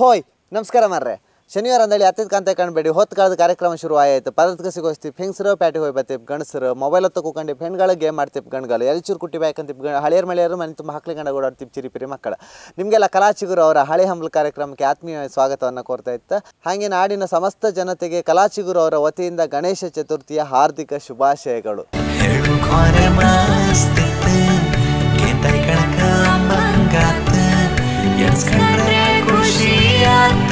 ಹೋಯ್ ನಮಸ್ಕಾರ ಮಾರ್ರೆ ಶನಿವಾರ ಅಂದೇಳಿ ಹತ್ತಿದ ಕಾಂತ ಕಾಣಬೇಡಿ ಹೊತ್ತು ಕಾಲದ ಕಾರ್ಯಕ್ರಮ ಶುರು ಆಯಿತು ಪದಕ್ಕೆ ಸಿಗೋಸ್ತೀವಿ ಹೆಂಗಸರು ಪ್ಯಾಟಿ ಹೋಗಿ ಬರ್ತೀವಿ ಗಂಡಸರು ಮೊಬೈಲ್ ಹೊತ್ತು ಕೂಕೊಂಡು ಗೇಮ್ ಮಾಡ್ತೀವಿ ಗಂಡ್ಗಳು ಎಲ್ಲಿ ಚೂರು ಕುಟ್ಟಿ ಬೇಕಂತ ಗಣ ಹಳೆಯರ ಮಳೆಯರು ಮನೆ ತುಂಬ ಹಾಕ್ಲಿ ಗಂಡ ಓಡಾಡ್ತೀವಿ ಚಿರಿಪಿರಿ ಮಕ್ಕಳ ನಿಮಗೆಲ್ಲ ಕಲಾಚಿಗರು ಅವರ ಹಳೆ ಹಂಬಲ್ ಕಾರ್ಯಕ್ರಮಕ್ಕೆ ಆತ್ಮೀಯ ಸ್ವಾಗತವನ್ನು ಕೋರ್ತಾ ಇತ್ತು ಹಾಗೆ ನಾಡಿನ ಸಮಸ್ತ ಜನತೆಗೆ ಕಲಾಚಿಗುರು ಅವರ ವತಿಯಿಂದ ಗಣೇಶ ಚತುರ್ಥಿಯ ಹಾರ್ದಿಕ ಶುಭಾಶಯಗಳು я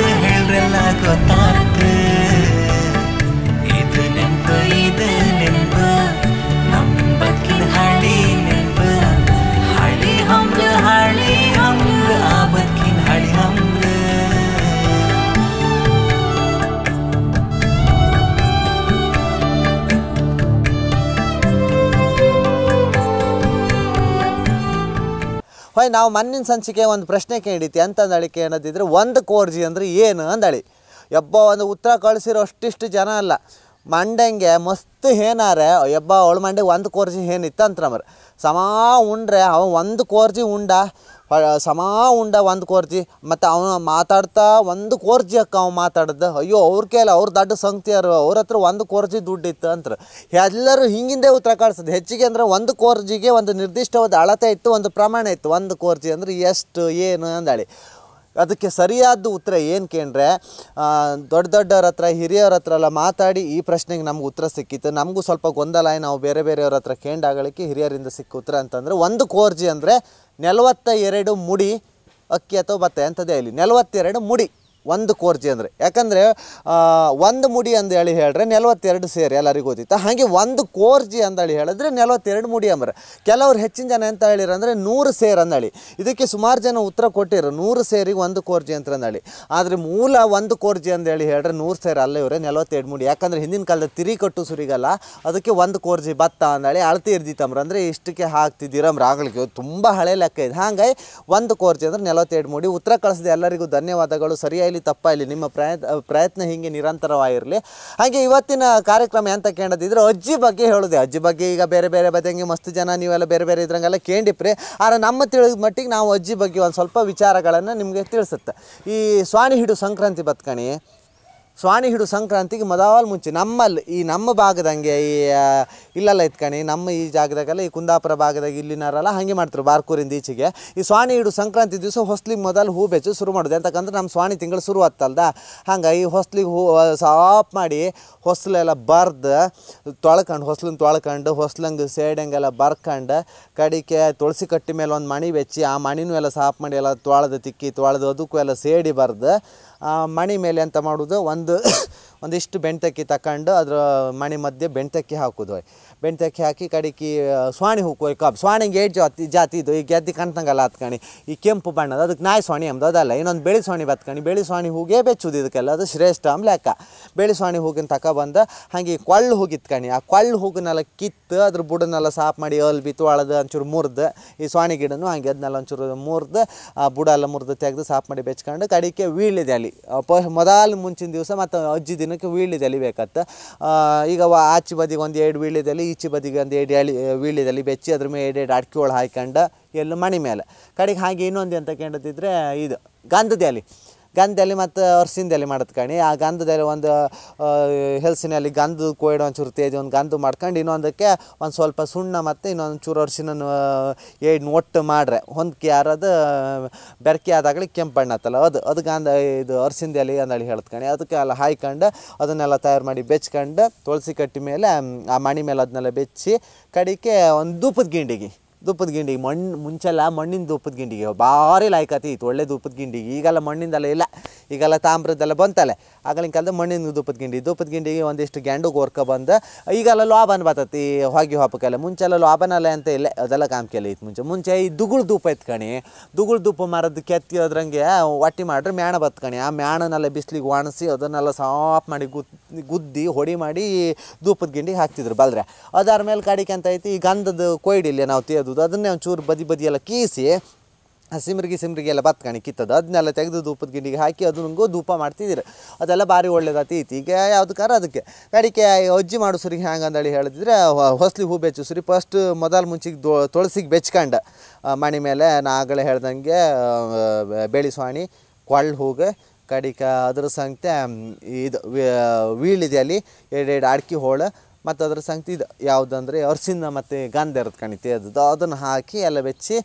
ನಾವು ಮಣ್ಣಿನ ಸಂಚಿಕೆ ಒಂದು ಪ್ರಶ್ನೆ ಕೇಳಿತಿ ಅಂತ ಏನದಿದ್ರೆ ಒಂದು ಕೋರ್ಜಿ ಅಂದರೆ ಏನು ಅಂದಳಿ ಎಬ್ಬ ಒಂದು ಉತ್ತರ ಕಳಿಸಿರೋ ಅಷ್ಟಿಷ್ಟು ಜನ ಅಲ್ಲ ಮಂಡಂಗೆ ಮಸ್ತ್ ಏನಾರೆ ಎಬ್ಬ ಅವಳು ಮಂಡೆ ಒಂದು ಕೋರ್ಜಿ ಏನಿತ್ತು ಅಂತಂದ್ರೆ ಸಮ ಉಂಡ್ರೆ ಅವ ಒಂದು ಕೋರ್ಜಿ ಉಂಡ ಪ ಸಮ ಉಂಡ ಒಂದು ಕೋರ್ಜಿ ಮತ್ತು ಅವನು ಮಾತಾಡ್ತಾ ಒಂದು ಕೋರ್ಜಿ ಅಕ್ಕ ಅವ್ನು ಮಾತಾಡ್ದ ಅಯ್ಯೋ ಅವ್ರ ಕೇಳ ಅವ್ರ ದೊಡ್ಡ ಸಂಖ್ಯೆಯರು ಅವ್ರ ಹತ್ರ ಒಂದು ಕೋರ್ಜಿ ದುಡ್ಡಿತ್ತು ಅಂತಾರೆ ಎಲ್ಲರೂ ಹಿಂಗಿಂದೆ ಉತ್ತರ ಕಾಣಿಸ್ತದೆ ಹೆಚ್ಚಿಗೆ ಅಂದರೆ ಒಂದು ಕೋರ್ಜಿಗೆ ಒಂದು ನಿರ್ದಿಷ್ಟವಾದ ಅಳತೆ ಇತ್ತು ಒಂದು ಪ್ರಮಾಣ ಇತ್ತು ಒಂದು ಕೋರ್ಜಿ ಅಂದರೆ ಎಷ್ಟು ಏನು ಅಂದಾಳಿ ಅದಕ್ಕೆ ಸರಿಯಾದ ಉತ್ತರ ಏನು ಕೇಂದ್ರೆ ದೊಡ್ಡ ದೊಡ್ಡವ್ರ ಹತ್ರ ಹಿರಿಯವ್ರ ಹತ್ರ ಎಲ್ಲ ಮಾತಾಡಿ ಈ ಪ್ರಶ್ನೆಗೆ ನಮ್ಗೆ ಉತ್ತರ ಸಿಕ್ಕಿತ್ತು ನಮಗೂ ಸ್ವಲ್ಪ ಗೊಂದಲ ನಾವು ಬೇರೆ ಬೇರೆಯವ್ರ ಹತ್ರ ಆಗಲಿಕ್ಕೆ ಹಿರಿಯರಿಂದ ಸಿಕ್ಕ ಉತ್ತರ ಅಂತಂದರೆ ಒಂದು ಕೋರ್ಜಿ ಅಂದರೆ ನಲವತ್ತ ಎರಡು ಮುಡಿ ಅಕ್ಕಿ ಅಥವಾ ಬತ್ತೆ ಅಂತದೇ ಇಲ್ಲಿ ನಲವತ್ತೆರಡು ಮುಡಿ ಒಂದು ಕೋರ್ಜಿ ಅಂದರೆ ಯಾಕಂದರೆ ಒಂದು ಮುಡಿ ಅಂತ ಹೇಳಿ ಹೇಳಿದ್ರೆ ನಲ್ವತ್ತೆರಡು ಸೇರಿ ಎಲ್ಲರಿಗೂ ಗೊತ್ತಿತ್ತು ಹಾಗೆ ಒಂದು ಕೋರ್ಜಿ ಅಂತೇಳಿ ಹೇಳಿದ್ರೆ ನಲವತ್ತೆರಡು ಮುಡಿ ಅಂದ್ರೆ ಕೆಲವ್ರು ಹೆಚ್ಚಿನ ಜನ ಎಂತ ಹೇಳಿರಂದ್ರೆ ನೂರು ಸೇರ್ ಅಂದಾಳಿ ಇದಕ್ಕೆ ಸುಮಾರು ಜನ ಉತ್ತರ ಕೊಟ್ಟಿರು ನೂರು ಸೇರಿಗೆ ಒಂದು ಕೋರ್ಜಿ ಅಂತ ಆದರೆ ಮೂಲ ಒಂದು ಕೋರ್ಜಿ ಅಂತ ಹೇಳಿ ಹೇಳಿದ್ರೆ ನೂರು ಸೇರು ಅಲ್ಲೇ ಇವ್ರೆ ನಲ್ವತ್ತೆರಡು ಮುಡಿ ಯಾಕಂದರೆ ಹಿಂದಿನ ಕಾಲದ ತಿರಿ ಕಟ್ಟು ಸುರಿಗಲ್ಲ ಅದಕ್ಕೆ ಒಂದು ಕೋರ್ಜಿ ಭತ್ತ ಅಂದಾಳಿ ಅಳತಿ ಇರ್ದಿತ್ತಂಬ್ರ ಅಂದರೆ ಇಷ್ಟಕ್ಕೆ ಹಾಕ್ತಿದ್ದೀರಮ್ರ ಆಗಳಿಗೆ ತುಂಬ ಹಳೆ ಲೆಕ್ಕ ಇದೆ ಹಾಗಾಗಿ ಒಂದು ಕೋರ್ಜಿ ಅಂದರೆ ನಲವತ್ತೆರಡು ಮುಡಿ ಉತ್ತರ ಕಳಿಸಿದ ಎಲ್ಲರಿಗೂ ಧನ್ಯವಾದಗಳು ಸರಿಯಾಗಿ ಇಲ್ಲಿ ತಪ್ಪ ಇಲ್ಲಿ ನಿಮ್ಮ ಪ್ರಯತ್ನ ಪ್ರಯತ್ನ ಹೀಗೆ ನಿರಂತರವಾಗಿರಲಿ ಹಾಗೆ ಇವತ್ತಿನ ಕಾರ್ಯಕ್ರಮ ಎಂತ ಕೇಳೋದಿದ್ರೆ ಅಜ್ಜಿ ಬಗ್ಗೆ ಹೇಳಿದೆ ಅಜ್ಜಿ ಬಗ್ಗೆ ಈಗ ಬೇರೆ ಬೇರೆ ಬದಂಗೆ ಮಸ್ತ್ ಜನ ನೀವೆಲ್ಲ ಬೇರೆ ಬೇರೆ ಇದ್ರಂಗೆಲ್ಲ ಕೇಂಡಿಪ್ರಿ ಆದರೆ ನಮ್ಮ ತಿಳಿದ ಮಟ್ಟಿಗೆ ನಾವು ಅಜ್ಜಿ ಬಗ್ಗೆ ಒಂದು ಸ್ವಲ್ಪ ವಿಚಾರಗಳನ್ನು ನಿಮಗೆ ತಿಳಿಸುತ್ತೆ ಈ ಸ್ವಾಣಿ ಹಿಡು ಸಂಕ್ರಾಂತಿ ಬತ್ಕಣಿ ಸ್ವಾನಿ ಹಿಡು ಸಂಕ್ರಾಂತಿಗೆ ಮೊದಲ ಮುಂಚೆ ನಮ್ಮಲ್ಲಿ ಈ ನಮ್ಮ ಭಾಗದಂಗೆ ಈ ಇಲ್ಲೆಲ್ಲ ಇತ್ಕಣಿ ನಮ್ಮ ಈ ಜಾಗದಾಗೆಲ್ಲ ಈ ಕುಂದಾಪುರ ಭಾಗದಾಗ ಇಲ್ಲಿನಾರಲ್ಲ ಹಾಗೆ ಮಾಡ್ತಾರೆ ಬಾರ್ಕೂರಿಂದ ಈಚೆಗೆ ಈ ಸ್ವಾನಿ ಹಿಡು ಸಂಕ್ರಾಂತಿ ದಿವಸ ಹೊಸ್ಲಿಗೆ ಮೊದಲು ಹೂ ಬೆಚ್ಚು ಶುರು ಮಾಡೋದು ಎಂತಕ್ಕಂದ್ರೆ ನಮ್ಮ ಸ್ವಾನಿ ತಿಂಗಳು ಶುರು ಆಗ್ತಲ್ದ ಹಂಗೆ ಈ ಹೊಸ್ಲಿಗೆ ಹೂ ಸಾಫ್ ಮಾಡಿ ಹೊಸ್ಲೆಲ್ಲ ಬರ್ದು ತೊಳ್ಕೊಂಡು ಹೊಸ್ಲನ್ನ ತೊಳ್ಕೊಂಡು ಹೊಸ್ಲಂಗೆ ಸೇಡಂಗೆಲ್ಲ ಬರ್ಕಂಡು ಕಡಿಕೆ ತುಳಸಿ ಕಟ್ಟಿ ಮೇಲೆ ಒಂದು ಮಣಿ ಬೆಚ್ಚಿ ಆ ಮಣಿನೂ ಎಲ್ಲ ಸಾಫ್ ಮಾಡಿ ಎಲ್ಲ ತೊಳೆದು ತಿಕ್ಕಿ ತೊಳೆದು ಅದಕ್ಕೂ ಎಲ್ಲ ಸೇಡಿ ಬರ್ದು ಆ ಮಣಿ ಮೇಲೆ ಅಂತ ಮಾಡೋದು ಒಂದು and ಒಂದಿಷ್ಟು ಬೆಣ್ತಕ್ಕಿ ತಕೊಂಡು ಅದ್ರ ಮಣಿ ಮಧ್ಯೆ ಬೆಣ್ತಕ್ಕಿ ಹಾಕೋದು ಬೆಣ್ತಕ್ಕಿ ಹಾಕಿ ಕಡಿಕಿ ಸ್ವಾಣಿ ಹೂಕೋಯ್ ಕಬ್ಬು ಸ್ವಾಣಿಗೆ ಏಟ್ ಜಾತಿ ಜಾತಿ ಇದು ಈ ಗೆದ್ದಿ ಕಣ್ತಂಗಲ್ಲ ಹತ್ಕಣಿ ಈ ಕೆಂಪು ಬಣ್ಣದ ಅದಕ್ಕೆ ನಾಯಿ ಸ್ವಾಣಿ ಅಂಬದು ಅದಲ್ಲ ಇನ್ನೊಂದು ಬೆಳಿ ಸ್ವಾಣಿ ಬತ್ಕಣಿ ಬೆಳಿ ಸ್ವಾಣಿ ಹೂಗೆ ಬೆಚ್ಚುದು ಇದಕ್ಕೆಲ್ಲ ಅದು ಶ್ರೇಷ್ಠ ಅಂಬ್ಲೆಕ್ಕ ಲೆಕ್ಕ ಬೆಳಿ ಸ್ವಾಣಿ ಹೂಗಿನ ತಕ ಬಂದ ಹಾಗೆ ಕೊಳ್ಳು ಹೋಗಿತ್ಕಣಿ ಆ ಕೊಳ್ಳು ಹೂಗನ್ನೆಲ್ಲ ಕಿತ್ತು ಅದ್ರ ಬುಡನ್ನೆಲ್ಲ ಸಾಫ್ ಮಾಡಿ ಅಲ್ಲಿ ಬಿತ್ತು ಒಳದು ಒಂಚೂರು ಮುರ್ದು ಈ ಸ್ವಾಣಿ ಗಿಡನೂ ಹಾಗೆ ಅದನ್ನೆಲ್ಲ ಒಂಚೂರು ಮುರ್ದು ಆ ಬುಡ ಎಲ್ಲ ಮುರಿದು ತೆಗೆದು ಸಾಫ್ ಮಾಡಿ ಬೆಚ್ಕೊಂಡು ಕಡಿಕೆ ವೀಳಿದೆ ಅಲ್ಲಿ ಮೊದಲು ಮುಂಚಿನ ದಿವಸ ಮತ್ತು ಅಜ್ಜಿ ದಿನ ಜನಕ್ಕೆ ವೀಳ್ಳಿ ತೆಲಿಬೇಕತ್ತ ಈಗ ಆಚೆ ಬದಿಗೆ ಒಂದು ಎರಡು ವೀಳ್ಯದಲ್ಲಿ ಈಚೆ ಬದಿಗೆ ಒಂದು ಎರಡು ಎಳಿ ವೀಳ್ಯದಲ್ಲಿ ಬೆಚ್ಚಿ ಅದ್ರ ಮೇಲೆ ಎರಡು ಎರಡು ಅಡಿಕೆ ಒಳ ಹಾಕ್ಯಂಡು ಎಲ್ಲ ಮಣಿ ಮೇಲೆ ಕಡೆಗೆ ಹಾಗೆ ಇನ್ನೊಂದು ಎಂತ ಕೇಳದಿದ್ರೆ ಇದು ಗಂಧದ ಎಲೆ ಗಂಧದಲ್ಲಿ ಮತ್ತು ಅರ್ಸಿಂದಲ್ಲಿ ಮಾಡತ್ ಕಣಿ ಆ ಗಂಧದಲ್ಲಿ ಒಂದು ಹೆಲ್ಸಿನಲ್ಲಿ ಗಂಧ ಒಂದು ಒಂಚೂರು ತೇಜ್ ಒಂದು ಗಂಧ ಮಾಡ್ಕೊಂಡು ಇನ್ನೊಂದಕ್ಕೆ ಒಂದು ಸ್ವಲ್ಪ ಸುಣ್ಣ ಮತ್ತು ಇನ್ನೊಂದು ಚೂರು ಅರ್ಸಿನ ಏಡ್ ಒಟ್ಟು ಮಾಡ್ರೆ ಹೊಂದ್ಕೆ ಯಾರದು ಬೆರಕೆ ಆದಾಗಲಿ ಕೆಂಪು ಬಣ್ಣ ಆತಲ್ಲ ಅದು ಅದು ಗಂಧ ಇದು ಅರ್ಸಿಂದ ಎಲೆ ಅಂದಳಿ ಹೇಳ್ತಾನೆ ಅದಕ್ಕೆ ಅಲ್ಲ ಹಾಯ್ಕೊಂಡು ಅದನ್ನೆಲ್ಲ ತಯಾರು ಮಾಡಿ ಬೆಚ್ಕೊಂಡು ತುಳಸಿ ಕಟ್ಟಿ ಮೇಲೆ ಆ ಮಣಿ ಮೇಲೆ ಅದನ್ನೆಲ್ಲ ಬೆಚ್ಚಿ ಕಡಿಕೆ ಒಂದು ಧೂಪದ ಗಿಂಡಿಗೆ ದುಪ್ಪದ ಗಿಂಡಿಗೆ ಮಣ್ಣು ಮುಂಚೆಲ್ಲ ಮಣ್ಣಿನ ದುಪ್ಪದ ಗಿಂಡಿಗೆ ಭಾರಿ ಲಾಯ್ಕತಿ ಇತ್ತು ಒಳ್ಳೆ ದುಪ್ಪದ ಗಿಂಡಿಗೆ ಈಗೆಲ್ಲ ಮಣ್ಣಿಂದಲ್ಲ ಇಲ್ಲ ಈಗೆಲ್ಲ ತಾಮ್ರದ್ದೆಲ್ಲ ಬಂತಲ್ಲ ಆಗಲಿನ ಕಾಲದ ಮಣ್ಣಿನ ದೂಪದ ಗಿಂಡಿ ದೂಪದ ಗಿಂಡಿಗೆ ಒಂದಿಷ್ಟು ಗ್ಯಾಂಡು ಗೋರ್ಕ ಬಂದು ಈಗೆಲ್ಲ ಲಾಭನ ಬರ್ತತಿ ಹೊಗೆ ಮುಂಚೆ ಅಲ್ಲ ಲಾಭನಲ್ಲ ಅಂತ ಇಲ್ಲ ಅದೆಲ್ಲ ಕಾಮ್ಕೆಲ್ಲ ಇತ್ತು ಮುಂಚೆ ಮುಂಚೆ ಈ ದುಗುಳು ಧೂಪ ಕಣಿ ದುಗುಳು ಧೂಪ ಮರದ ಕೆತ್ತಿ ಅದ್ರಂಗೆ ಒಟ್ಟಿ ಮಾಡ್ರೆ ಮ್ಯಾಣ ಬತ್ಕಣಿ ಆ ಮ್ಯಾಣನೆಲ್ಲ ಬಿಸಿಲಿಗೆ ಒಣಸಿ ಅದನ್ನೆಲ್ಲ ಸಾಫ್ ಮಾಡಿ ಗುದ್ದಿ ಹೊಡಿ ಮಾಡಿ ಧೂಪದ ಗಿಂಡಿಗೆ ಹಾಕ್ತಿದ್ರು ಬಲ್ರೆ ಅದಾದ್ರ ಮೇಲೆ ಕಾಡಿಕೆ ಅಂತ ಐತಿ ಈ ಗಂಧದ ಕೊಯ್ಡಿಲ್ಲ ನಾವು ತೇದೋದು ಅದನ್ನೇ ಒಂಚೂರು ಬದಿ ಬದಿಯೆಲ್ಲ ಕೀಸಿ ಸಿಮ್ರಿಗೆ ಸಿಮ್ರಿಗೆ ಎಲ್ಲ ಬತ್ ಕಿತ್ತದ ಅದನ್ನೆಲ್ಲ ತೆಗೆದು ಧೂಪದ ಗಿಂಡಿಗೆ ಹಾಕಿ ಅದನ್ನಂಗೂ ಧೂಪ ಮಾಡ್ತಿದ್ದೀರಿ ಅದೆಲ್ಲ ಭಾರಿ ಒಳ್ಳೇದಾಗ್ತಿ ಈಗ ಯಾವ್ದಕ್ಕಾರ ಅದಕ್ಕೆ ಕಡಿಕೆ ಅಜ್ಜಿ ಮಾಡಿಸ್ರಿ ಸುರಿಗೆ ಹ್ಯಾಂಗೆ ಅಂದೇಳಿ ಹೇಳಿದ್ರೆ ಹೊಸ್ಲಿ ಹೂ ಬೆಚ್ಚು ಸುರಿ ಫಸ್ಟ್ ಮೊದಲು ಮುಂಚಿಗೆ ತೊಳಸಿಗೆ ತುಳಸಿಗೆ ಬೆಚ್ಕಂಡ ಮಣಿ ಮೇಲೆ ನಾಗಳೆ ಹೇಳ್ದಂಗೆ ಬೆಳಿ ಸ್ವಾಣಿ ಕೊಳ್ಳ ಹೂಗೆ ಕಡಿಕ ಅದ್ರ ಸಂತೆ ಇದು ವೀಳಿದೆ ಅಲ್ಲಿ ಎರಡೆರಡು ಅಡ್ಕೆ ಹೋಳು ಮತ್ತು ಅದರ ಸಂಗತಿ ಇದು ಯಾವುದಂದರೆ ಅರಸಿನ ಮತ್ತು ಗಂಧೆರದ ಕಣಿತಿ ಅದು ಅದನ್ನು ಹಾಕಿ ಎಲ್ಲ ಬೆಚ್ಚಿ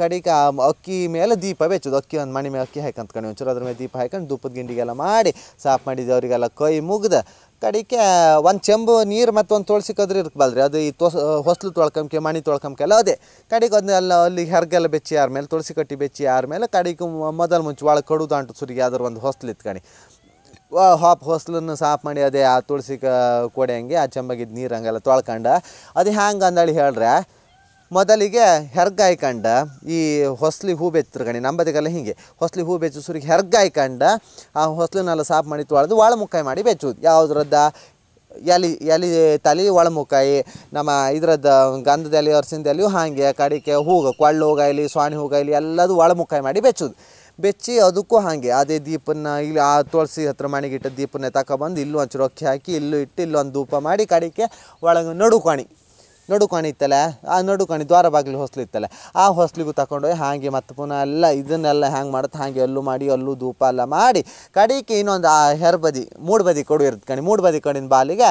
ಕಡಿಗೆ ಅಕ್ಕಿ ಮೇಲೆ ದೀಪ ಬೆಚ್ಚೋದು ಅಕ್ಕಿ ಒಂದು ಮಣಿ ಮೇಲೆ ಅಕ್ಕಿ ಹಾಕಂತ ಕಣಿ ಒಂಚೂರು ಅದ್ರ ಮೇಲೆ ದೀಪ ಹಾಕೊಂಡು ದುಪ್ಪದ ಗಿಂಡಿಗೆಲ್ಲ ಮಾಡಿ ಸಾಫ್ ಮಾಡಿದ್ದು ಅವರಿಗೆಲ್ಲ ಕೈ ಮುಗ್ದು ಕಡಿಕೆ ಒಂದು ಚೆಂಬು ನೀರು ಮತ್ತು ಒಂದು ತುಳಸಿ ಕದ್ರಿ ಬಲ್ರಿ ಅದು ಈ ತೊಸ ಹೊಸಲು ತೊಳ್ಕೊಂಬ್ಕೆ ಮಣಿ ತೊಳ್ಕೊಂಬ್ಕೆ ಎಲ್ಲ ಅದೇ ಕಡೆಗೆ ಅದನ್ನೆಲ್ಲ ಅಲ್ಲಿ ಹೆರ್ಗೆಲ್ಲ ಬೆಚ್ಚಿ ಮೇಲೆ ತುಳಸಿ ಕಟ್ಟಿ ಬೆಚ್ಚಿ ಆರ್ಮೇಲೆ ಕಡೆಗೆ ಮೊದಲು ಮುಂಚೆ ಒಳಗೆ ಕಡುದು ಸುರಿಗೆ ಅದ್ರ ಒಂದು ಹೊಸ್ಲು ಕಣಿ ಹಾಪ್ ಹೊಸ್ಲನ್ನು ಸಾಫ್ ಮಾಡಿ ಅದೇ ಆ ತುಳಸಿ ಕೊಡೆ ಹಂಗೆ ಆ ಚಂಬಗಿದ್ದು ನೀರು ಹಂಗೆಲ್ಲ ತೊಳ್ಕೊಂಡು ಅದು ಹ್ಯಾಂಗೆ ಅಂದಳಿ ಹೇಳ್ರೆ ಮೊದಲಿಗೆ ಹೆರ್ಗಾಯ್ಕಂಡ ಈ ಹೊಸ್ಲಿ ಹೂ ಬೆಚ್ಚರು ಕಣಿ ನಂಬದಿಗೆಲ್ಲ ಹೀಗೆ ಹೊಸ್ಲಿ ಹೂ ಬೆಚ್ಚು ಸುರಿಗೆ ಹೆರ್ಗಾಯ್ಕಂಡ ಆ ಹೊಸ್ಲನ್ನೆಲ್ಲ ಸಾಫ್ ಮಾಡಿ ತೊಳೆದು ಒಳ ಒಳಮುಕ್ಕಾಯಿ ಮಾಡಿ ಬೆಚ್ಚುವುದು ಯಾವುದ್ರದ್ದ ಎಲೆ ಎಲೆ ತಲೆ ಒಳಮುಕಾಯಿ ನಮ್ಮ ಇದ್ರದ್ದು ಗಂಧದಲ್ಲಿ ಎಲೆ ಹಾಗೆ ಕಡಿಕೆ ಹೂಗ ಕೊಳ್ಳು ಹೋಗಾಯ್ಲಿ ಸ್ವಾಣಿ ಎಲ್ಲದೂ ಎಲ್ಲದು ಒಳಮುಕಾಯಿ ಮಾಡಿ ಬೆಚ್ಚುದು ಬೆಚ್ಚಿ ಅದಕ್ಕೂ ಹಾಗೆ ಅದೇ ದೀಪನ್ನ ಇಲ್ಲಿ ಆ ತುಳಸಿ ಹತ್ರ ಮನೆಗಿಟ್ಟ ದೀಪನ್ನ ತಗೊಬಂದು ಇಲ್ಲೂ ಒಂಚೂರು ರೊಕ್ಕಿ ಹಾಕಿ ಇಲ್ಲೂ ಇಟ್ಟು ಇಲ್ಲೊಂದು ಧೂಪ ಮಾಡಿ ಕಡಿಕೆ ಒಳಗೆ ನಡುಕಾಣಿ ನಡುಕಾಣಿ ಇತ್ತಲ್ಲ ಆ ನಡುಕಾಣಿ ದ್ವಾರ ಬಾಗಿಲು ಹೊಸ್ಲು ಇತ್ತಲ್ಲ ಆ ಹೊಸ್ಲಿಗೂ ತಗೊಂಡೋಗಿ ಹಾಗೆ ಮತ್ತು ಪುನಃ ಎಲ್ಲ ಇದನ್ನೆಲ್ಲ ಹ್ಯಾಂಗೆ ಮಾಡುತ್ತೆ ಹಾಗೆ ಅಲ್ಲೂ ಮಾಡಿ ಅಲ್ಲೂ ಧೂಪ ಎಲ್ಲ ಮಾಡಿ ಕಡಿಕೆ ಇನ್ನೊಂದು ಆ ಹೆರ್ಬದಿ ಬದಿ ಕೊಡು ಇರ್ತ ಕಣಿ ಬದಿ ಕಡಿನ ಬಾಲಿಗೆ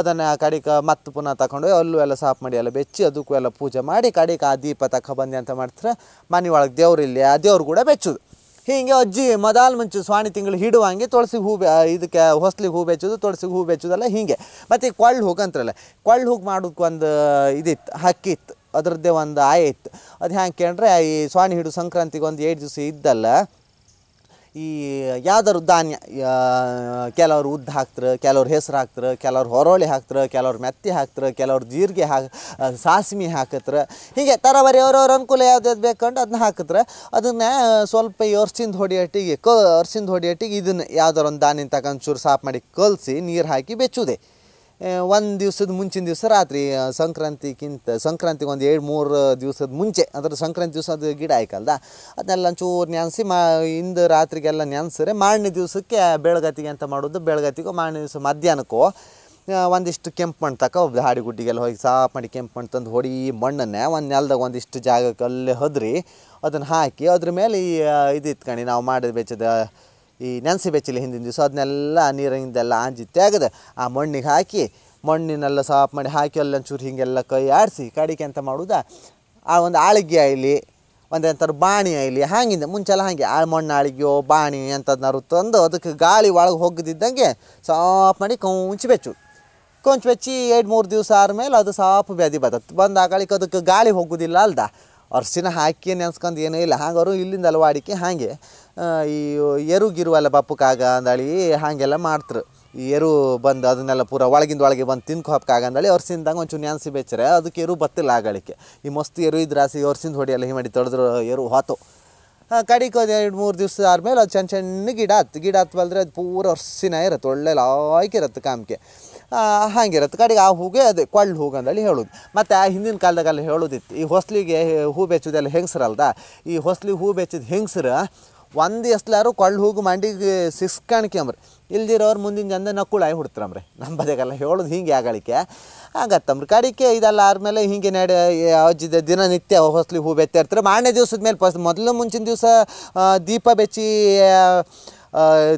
ಅದನ್ನು ಕಡಿಕ ಮತ್ತು ಪುನಃ ತಗೊಂಡೋಗಿ ಅಲ್ಲೂ ಎಲ್ಲ ಸಾಫ್ ಮಾಡಿ ಎಲ್ಲ ಬೆಚ್ಚಿ ಅದಕ್ಕೂ ಎಲ್ಲ ಪೂಜೆ ಮಾಡಿ ಕಡಿಕ ಆ ದೀಪ ತಗೊಬಂದು ಅಂತ ಮಾಡ್ತಾರೆ ಮನೆ ಒಳಗೆ ದೇವರು ಇಲ್ಲಿ ಆ ದೇವ್ರು ಕೂಡ ಬೆಚ್ಚುದು ಹೀಗೆ ಅಜ್ಜಿ ಮೊದಲು ಮುಂಚೆ ಸ್ವಾಣಿ ತಿಂಗಳು ಹಿಡುವಂಗೆ ತುಳಸಿಗೆ ಹೂ ಇದಕ್ಕೆ ಹೊಸ್ಲಿಗೆ ಹೂ ಬೆಚ್ಚೋದು ತುಳಸಿಗೆ ಹೂ ಬೆಚ್ಚೋದಲ್ಲ ಹೀಗೆ ಮತ್ತು ಈ ಕೊಳ್ಳು ಹೋಗಂತ್ರಲ್ಲ ಕೊಳ್ಳು ಹೋಗಿ ಮಾಡೋದಕ್ಕೆ ಒಂದು ಇದಿತ್ತು ಹಕ್ಕಿತ್ತು ಅದರದ್ದೇ ಒಂದು ಆಯ ಇತ್ತು ಅದು ಹ್ಯಾಂಗೆ ಕೇಳ್ರೆ ಈ ಸ್ವಾಣಿ ಹಿಡು ಸಂಕ್ರಾಂತಿಗೆ ಒಂದು ಏಳು ದಿವಸ ಇದ್ದಲ್ಲ ಈ ಯಾವ್ದಾದ್ರು ಧಾನ್ಯ ಕೆಲವರು ಉದ್ದು ಹಾಕ್ತಾರೆ ಕೆಲವ್ರು ಹೆಸರು ಹಾಕ್ತಾರೆ ಕೆಲವ್ರು ಹೊರೋಳಿ ಹಾಕ್ತಾರೆ ಕೆಲವ್ರು ಮೆತ್ತಿ ಹಾಕ್ತಾರೆ ಕೆಲವ್ರು ಜೀರಿಗೆ ಹಾಕಿ ಸಾಸಿಮೆ ಹಾಕತ್ರ ಹೀಗೆ ತರವರಿ ಅವ್ರವ್ರ ಅನುಕೂಲ ಯಾವ್ದು ಬೇಕಂಡು ಅದನ್ನ ಹಾಕಿದ್ರೆ ಅದನ್ನು ಸ್ವಲ್ಪ ಈ ಅರ್ಸಿಂದ ಹೊಡಿಯಟ್ಟಿಗೆ ಕ ಅರ್ಸಿಂದ ಹೊಡಿಯಟ್ಟಿಗೆ ಇದನ್ನು ಯಾವ್ದಾರು ಒಂದು ತಗೊಂಡು ಚೂರು ಸಾಫ್ ಮಾಡಿ ಕಲಸಿ ನೀರು ಹಾಕಿ ಬೆಚ್ಚುವುದೇ ಒಂದು ದಿವಸದ ಮುಂಚಿನ ದಿವಸ ರಾತ್ರಿ ಸಂಕ್ರಾಂತಿಗಿಂತ ಸಂಕ್ರಾಂತಿಗೆ ಒಂದು ಎರಡು ಮೂರು ದಿವಸದ ಮುಂಚೆ ಅಂದ್ರೆ ಸಂಕ್ರಾಂತಿ ದಿವಸ ಅದು ಗಿಡ ಆಯ್ಕಲ್ದ ಅದನ್ನೆಲ್ಲ ಚೂರು ನೆನೆಸಿ ಮಾ ಇಂದು ರಾತ್ರಿಗೆಲ್ಲ ನೆನೆಸಿದ್ರೆ ಮಾರನೇ ದಿವಸಕ್ಕೆ ಬೆಳಗತ್ತಿಗೆ ಅಂತ ಮಾಡೋದು ಬೆಳಗತ್ತಿಗೂ ಮಾರನೇ ದಿವಸ ಮಧ್ಯಾಹ್ನಕ್ಕೂ ಒಂದಿಷ್ಟು ಕೆಂಪು ಮಣ್ಣು ಹಾಡಿ ಗುಡ್ಡಿಗೆಲ್ಲ ಹೋಗಿ ಸಾಫ್ ಮಾಡಿ ಕೆಂಪು ಮಣ್ಣು ತಂದು ಹೊಡಿ ಮಣ್ಣನ್ನೇ ಒಂದು ನೆಲದಾಗ ಒಂದಿಷ್ಟು ಜಾಗಕ್ಕೆ ಅಲ್ಲೇ ಹೊದ್ರಿ ಅದನ್ನು ಹಾಕಿ ಅದ್ರ ಮೇಲೆ ಈ ಇದು ಇತ್ಕೊಂಡು ನಾವು ಮಾಡಿದ ಬೆಚ್ಚದ ಈ ನೆನೆಸಿ ಬೆಚ್ಚಲಿ ಹಿಂದಿನ ದಿವಸ ಅದನ್ನೆಲ್ಲ ನೀರಿನಿಂದೆಲ್ಲ ಆಂಜಿ ತೆಗೆದು ಆ ಮಣ್ಣಿಗೆ ಹಾಕಿ ಮಣ್ಣಿನೆಲ್ಲ ಸಾಫ್ ಮಾಡಿ ಹಾಕಿ ಅಲ್ಲಿ ಒಂಚೂರು ಹೀಗೆಲ್ಲ ಕೈ ಆಡಿಸಿ ಕಡಿಕೆ ಅಂತ ಮಾಡುದ ಆ ಒಂದು ಆಳಿಗೆ ಆಯ್ಲಿ ಎಂಥರ ಬಾಣಿ ಆಯ್ಲಿ ಹಾಗಿಂದ ಮುಂಚೆಲ್ಲ ಹಾಗೆ ಆ ಮಣ್ಣು ಆಳಿಗೆಯೋ ಬಾಣಿ ಅಂತದ್ನಾರು ತಂದು ಅದಕ್ಕೆ ಗಾಳಿ ಒಳಗೆ ಹೋಗದಿದ್ದಂಗೆ ಸಾಫ್ ಮಾಡಿ ಕೊಂಚು ಬೆಚ್ಚು ಕೊಂಚ ಬೆಚ್ಚಿ ಎರಡು ಮೂರು ದಿವಸ ಆದ್ಮೇಲೆ ಅದು ಸಾಫ್ ಬ್ಯಾಧಿ ಬರ್ತದೆ ಬಂದು ಅದಕ್ಕೆ ಗಾಳಿ ಹೋಗೋದಿಲ್ಲ ಅಲ್ದ ಅರ್ಸಿನ ಹಾಕಿ ನೆನ್ಸ್ಕೊಂಡು ಏನೂ ಇಲ್ಲ ಹಾಗಾರು ಇಲ್ಲಿಂದ ಅಲವಾಡಿಕೆ ಹಾಗೆ ಈ ಎರು ಗಿರು ಅಲ್ಲ ಬಪ್ಪಕ್ಕಾಗ ಅಂದಾಳಿ ಹಾಗೆಲ್ಲ ಮಾಡ್ತಾರೆ ಈ ಎರು ಬಂದು ಅದನ್ನೆಲ್ಲ ಪೂರ ಒಳಗಿಂದ ಒಳಗೆ ಬಂದು ತಿನ್ಕೊ ಹಪ್ಕಾಗ ಅಂದಳಿ ಅವ್ರು ಸಿಂದಾಗ ಒಂಚೂರು ನ್ಯಾನ್ಸಿ ಬೆಚ್ಚರೆ ಅದಕ್ಕೆ ಎರು ಬತ್ತಿಲ್ಲ ಆಗಳಿಕೆ ಈ ಮಸ್ತ್ ಎರು ಇದ್ರಾಸಿ ಅವ್ರ ಸಿಂದ ಹೊಡಿಯಲ್ಲ ಎಲ್ಲ ಮಾಡಿ ತೊಳೆದ್ರು ಎರು ಹೋತು ಕಡಿಗೆ ಒಂದು ಎರಡು ಮೂರು ದಿವಸ ಆದ್ಮೇಲೆ ಅದು ಚೆನ್ನ ಚೆನ್ನ ಗಿಡ ಹತ್ತು ಗಿಡ ಹತ್ತು ಬಲ್ದ್ರೆ ಅದು ಪೂರ ಹರ್ಸಿನ ಇರತ್ತೆ ಒಳ್ಳೆ ಲಾಯ್ಕೆ ಇರುತ್ತೆ ಹಾಗೆ ಹಾಗಿರತ್ತೆ ಕಡೆಗೆ ಆ ಹೂಗೆ ಅದೇ ಕೊಳ್ಳು ಹೂಗೆ ಅಂದೇಳಿ ಹೇಳೋದು ಮತ್ತು ಆ ಹಿಂದಿನ ಕಾಲದಾಗೆಲ್ಲ ಹೇಳೋದಿತ್ತು ಈ ಹೊಸ್ಲಿಗೆ ಹೂ ಬೆಚ್ಚೋದೆಲ್ಲ ಹೆಂಗಸ್ರಲ್ದ ಈ ಹೊಸ್ಲಿಗೆ ಹೂ ಬೆಚ್ಚಿದ ಹೆಂಗಸ್ರ ಒಂದು ಎಸ್ಲಾರು ಕೊಳ್ಳು ಹೋಗಿ ಮಂಡಿಗೆ ಅಂಬ್ರಿ ಇಲ್ದಿರೋರು ಮುಂದಿನ ಜನ ನಕ್ಕುಳಾಯಿ ಹುಡ್ತರಂಬ್ರಿ ನಮ್ಮ ಬದಗೆಲ್ಲ ಹೇಳೋದು ಹಿಂಗೆ ಆಗಳಿಕೆ ಆಗತ್ತಂಬ್ರಿ ಕಡಿಕೆ ಇದೆಲ್ಲ ಆದಮೇಲೆ ಹಿಂಗೆ ನಡೆ ಅಜ್ಜಿದ ದಿನನಿತ್ಯ ಹೊಸಲಿ ಹೂ ಬೆತ್ತಾ ಇರ್ತಾರೆ ಮಾರನೇ ದಿವ್ಸದ ಮೇಲೆ ಫಸ್ಟ್ ಮೊದಲು ಮುಂಚಿನ ದಿವಸ ದೀಪ ಬೆಚ್ಚಿ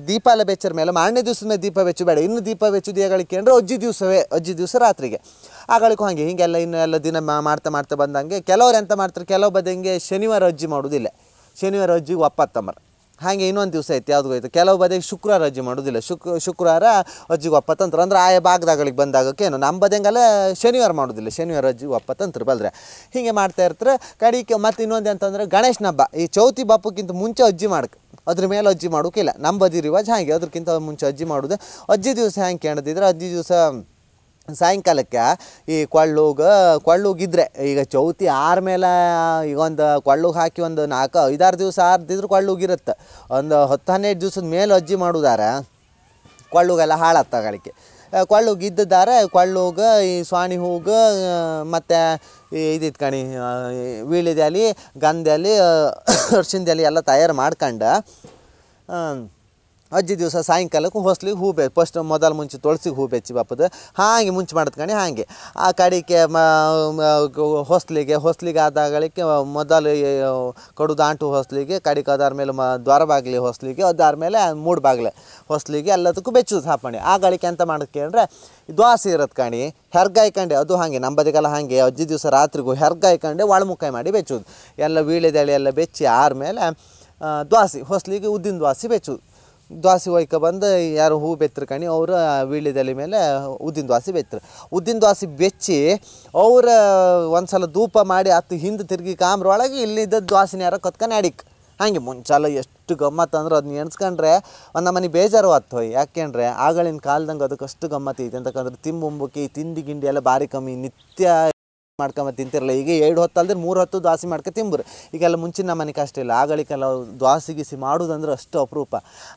ದೀಪ ಎಲ್ಲ ಬೆಚ್ಚರ ಮೇಲೆ ಮಾರನೇ ದಿವಸದ ಮೇಲೆ ದೀಪ ಬೇಡ ಇನ್ನು ದೀಪ ಬೆಚ್ಚು ದೇಗಳಿಕೆ ಅಂದರೆ ಅಜ್ಜಿ ದಿವಸವೇ ಅಜ್ಜಿ ದಿವಸ ರಾತ್ರಿಗೆ ಆಗಳಿಕೆ ಹಾಗೆ ಹೀಗೆಲ್ಲ ಇನ್ನು ಎಲ್ಲ ದಿನ ಮಾಡ್ತಾ ಮಾಡ್ತಾ ಬಂದಂಗೆ ಕೆಲವ್ರು ಎಂತ ಮಾಡ್ತಾರೆ ಕೆಲವು ಬದಂಗೆ ಶನಿವಾರ ಅಜ್ಜಿ ಮಾಡೋದಿಲ್ಲ ಶನಿವಾರ ಅಜ್ಜಿಗೆ ಒಪ್ಪತ್ತಮ್ಮರ ಹಾಗೆ ಇನ್ನೊಂದು ದಿವಸ ಐತೆ ಯಾವುದು ಆಯಿತು ಕೆಲವು ಬದಿಗೆ ಶುಕ್ರವಾರ ಅಜ್ಜಿ ಮಾಡೋದಿಲ್ಲ ಶುಕ್ ಶುಕ್ರವಾರ ಅಜ್ಜಿಗೆ ಒಪ್ಪತ್ತಂತ್ರ ಅಂದ್ರೆ ಆಯಾ ಭಾಗದಾಗಳಿಗೆ ಬಂದಾಗಕ್ಕೇನು ನಮ್ಮ ಶನಿವಾರ ಮಾಡೋದಿಲ್ಲ ಶನಿವಾರ ಅಜ್ಜಿಗೆ ಒಪ್ಪತ್ತಂತ್ರ ಬಲ್ರೆ ಹೀಗೆ ಮಾಡ್ತಾ ಇರ್ತಾರೆ ಕಡಿಕೆ ಮತ್ತು ಇನ್ನೊಂದು ಅಂತಂದ್ರೆ ಗಣೇಶನ ಹಬ್ಬ ಈ ಚೌತಿ ಬಪ್ಪಕ್ಕಿಂತ ಮುಂಚೆ ಅಜ್ಜಿ ಮಾಡಕ್ಕೆ ಅದ್ರ ಮೇಲೆ ಅಜ್ಜಿ ಮಾಡೋಕ್ಕಿಲ್ಲ ನಮ್ಮ ಬದಿ ರಿವಾಜ್ ಹಾಗೆ ಅದಕ್ಕಿಂತ ಮುಂಚೆ ಅಜ್ಜಿ ಮಾಡೋದು ಅಜ್ಜಿ ದಿವಸ ಹ್ಯಾಂಗೆ ಕೇಳಿದ್ರೆ ಅಜ್ಜಿ ದಿವಸ ಸಾಯಂಕಾಲಕ್ಕೆ ಈ ಕೊಳ್ಳುಗ ಕೊಳ್ಳುಗಿದ್ರೆ ಈಗ ಚೌತಿ ಮೇಲೆ ಈಗ ಒಂದು ಕೊಳ್ಳುಗೆ ಹಾಕಿ ಒಂದು ನಾಲ್ಕು ಐದಾರು ದಿವಸ ಆರ್ದಿದ್ರೆ ಕೊಳ್ಳುಗಿರುತ್ತೆ ಒಂದು ಹತ್ತು ಹನ್ನೆರಡು ದಿವ್ಸದ ಮೇಲೆ ಅಜ್ಜಿ ಮಾಡುದಾರ ಕೊಳ್ಳುಗೆಲ್ಲ ಹಾಳತ್ತ ಗಳಿಗೆ ಕೊಳ್ಳುಗೆ ಕೊಳ್ಳುಗ ಈ ಸ್ವಾಣಿ ಹೂಗೆ ಮತ್ತು ಇದಿತ್ತು ಕಣಿ ವೀಳ್ಯದೆಲೆ ಗಂಧೆಲೆ ಅರ್ಶಿಣದೆಲೆ ಎಲ್ಲ ತಯಾರು ಮಾಡ್ಕೊಂಡು ಅಜ್ಜಿ ದಿವಸ ಸಾಯಂಕಾಲಕ್ಕೆ ಹೊಸ್ಲಿಗೆ ಹೂ ಬೇಕು ಫಸ್ಟ್ ಮೊದಲು ಮುಂಚೆ ತುಳಸಿಗೆ ಹೂ ಬೆಚ್ಚಿ ಬಾಪದ ಹಾಗೆ ಮುಂಚೆ ಮಾಡ್ತ್ಕೊಂಡು ಹಾಗೆ ಆ ಕಡೆಗೆ ಹೊಸ್ಲಿಗೆ ಹೊಸ್ಲಿಗೆ ಆದಾಗಳಿಗೆ ಮೊದಲು ಕಡುದು ಆಂಟು ಹೊಸ್ಲಿಗೆ ಕಡಿಗೆ ಮೇಲೆ ಮ ದ್ವಾರ ಬಾಗಿಲಿ ಹೊಸ್ಲಿಗೆ ಅದಾದ ಮೇಲೆ ಮೂಡ್ ಬಾಗಿಲೆ ಹೊಸ್ಲಿಗೆ ಎಲ್ಲದಕ್ಕೂ ಬೆಚ್ಚು ಹಾಪಣಿ ಆ ಗಳಿಗೆ ಎಂತ ಮಾಡೋಕ್ಕೆ ದ್ವಾಸಿ ಇರತ್ತೆ ಕಾಣಿ ಹೆರ್ಗಾಯ್ಕಂಡೆ ಅದು ಹಾಗೆ ನಂಬದಿಗೆಲ್ಲ ಹಾಗೆ ಅಜ್ಜಿ ದಿವಸ ರಾತ್ರಿಗೂ ಹೆರ್ಗಾಯ್ಕಂಡೆ ಒಳಮುಖಾಯಿ ಮಾಡಿ ಬೆಚ್ಚುದು ಎಲ್ಲ ವೀಳೆದೆಳೆ ಎಲ್ಲ ಬೆಚ್ಚಿ ಆದ್ಮೇಲೆ ದ್ವಾಸಿ ಹೊಸ್ಲಿಗೆ ಉದ್ದಿನ ದ್ವಾಸಿ ಬೆಚ್ಚೋದು ದ್ವಾಸಿ ಒಯ್ಕ ಬಂದು ಯಾರು ಹೂ ಬೆತ್ತರು ಕಣಿ ಅವರು ವೀಳ್ಯದೆಲೆ ಮೇಲೆ ಉದ್ದಿನ ದ್ವಾಸಿ ಬೆತ್ತರು ಉದ್ದಿನ ದ್ವಾಸಿ ಬೆಚ್ಚಿ ಅವ್ರ ಒಂದು ಸಲ ಧೂಪ ಮಾಡಿ ಅತ್ತು ಹಿಂದೆ ತಿರುಗಿ ಕಾಮ್ರೊಳಗೆ ಇಲ್ಲಿದ್ದ ದ್ವಾಸಿನ ಯಾರೋ ಕತ್ಕೊಂಡು ಅಡಿಕ್ ಹಂಗೆ ಮುಂಚಾಲ ಎಷ್ಟು ಗಮ್ಮತ್ತು ಅಂದ್ರೆ ಅದನ್ನ ಎಣಿಸ್ಕೊಂಡ್ರೆ ಒಂದು ನಮ್ಮನೆ ಬೇಜಾರು ಹೋಯ್ ಯಾಕೆಂದ್ರೆ ಆಗಳಿನ ಕಾಲದಂಗೆ ಅದಕ್ಕೆ ಅಷ್ಟು ಗಮ್ಮತ್ತು ಐತೆ ಅಂತಕ್ಕಂದ್ರೆ ತಿಂಬುಂಬುಕಿ ತಿಂಡಿ ಗಿಂಡಿ ಎಲ್ಲ ಭಾರಿ ಕಮ್ಮಿ ನಿತ್ಯ ಮಾಡ್ಕೊಂಬ ತಿಂತಿರಲ್ಲ ಈಗ ಎರಡು ಹೊತ್ತು ಅಲ್ಲದೆ ಮೂರು ಹೊತ್ತು ದ್ವಾಸಿ ಮಾಡ್ಕೊ ತಿಂಬರು ಈಗೆಲ್ಲ ಮುಂಚಿನ ಮನೆ ಕಷ್ಟ ಇಲ್ಲ ಆಗಳಿಕೆಲ್ಲ ದ್ವಾಸಿ ಗೀಸಿ ಮಾಡೋದಂದ್ರೆ ಅಷ್ಟು ಅಪರೂಪ